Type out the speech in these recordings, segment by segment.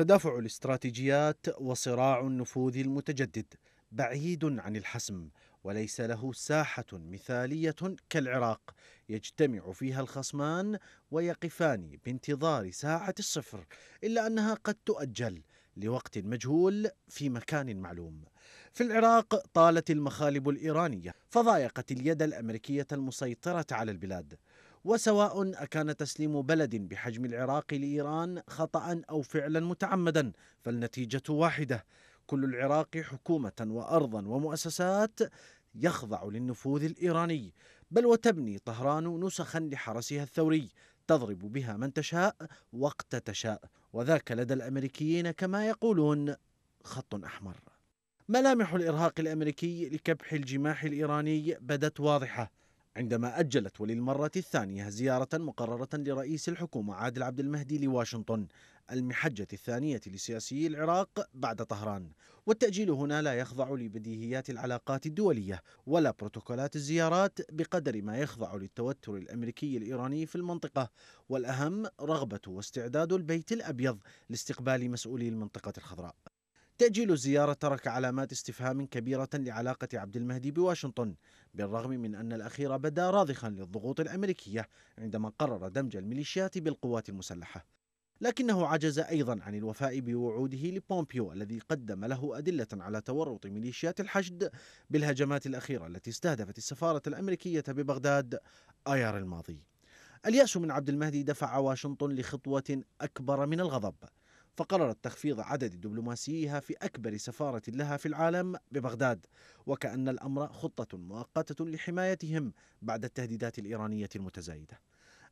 تدافع الاستراتيجيات وصراع النفوذ المتجدد بعيد عن الحسم وليس له ساحة مثالية كالعراق يجتمع فيها الخصمان ويقفان بانتظار ساعة الصفر إلا أنها قد تؤجل لوقت مجهول في مكان معلوم. في العراق طالت المخالب الإيرانية فضايقت اليد الأمريكية المسيطرة على البلاد وسواء أكان تسليم بلد بحجم العراق لإيران خطأ أو فعلا متعمدا فالنتيجة واحدة كل العراق حكومة وأرضا ومؤسسات يخضع للنفوذ الإيراني بل وتبني طهران نسخا لحرسها الثوري تضرب بها من تشاء وقت تشاء وذاك لدى الأمريكيين كما يقولون خط أحمر ملامح الإرهاق الأمريكي لكبح الجماح الإيراني بدت واضحة عندما أجلت وللمرة الثانية زيارة مقررة لرئيس الحكومة عادل عبد المهدي لواشنطن المحجة الثانية لسياسي العراق بعد طهران والتأجيل هنا لا يخضع لبديهيات العلاقات الدولية ولا بروتوكولات الزيارات بقدر ما يخضع للتوتر الأمريكي الإيراني في المنطقة والأهم رغبة واستعداد البيت الأبيض لاستقبال مسؤولي المنطقة الخضراء تأجيل الزيارة ترك علامات استفهام كبيرة لعلاقة عبد المهدي بواشنطن بالرغم من أن الأخير بدا راضخا للضغوط الأمريكية عندما قرر دمج الميليشيات بالقوات المسلحة لكنه عجز أيضا عن الوفاء بوعوده لبومبيو الذي قدم له أدلة على تورط ميليشيات الحشد بالهجمات الأخيرة التي استهدفت السفارة الأمريكية ببغداد أيار الماضي اليأس من عبد المهدي دفع واشنطن لخطوة أكبر من الغضب فقررت تخفيض عدد دبلوماسيها في أكبر سفارة لها في العالم ببغداد وكأن الأمر خطة مؤقتة لحمايتهم بعد التهديدات الإيرانية المتزايدة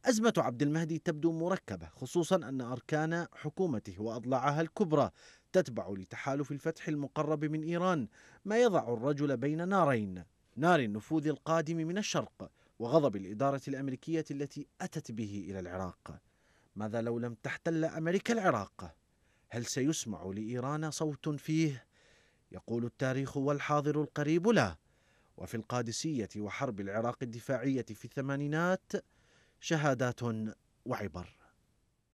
أزمة عبد المهدي تبدو مركبة خصوصا أن أركان حكومته وأضلاعها الكبرى تتبع لتحالف الفتح المقرب من إيران ما يضع الرجل بين نارين نار النفوذ القادم من الشرق وغضب الإدارة الأمريكية التي أتت به إلى العراق ماذا لو لم تحتل أمريكا العراق؟ هل سيسمع لايران صوت فيه يقول التاريخ والحاضر القريب لا وفي القادسيه وحرب العراق الدفاعيه في الثمانينات شهادات وعبر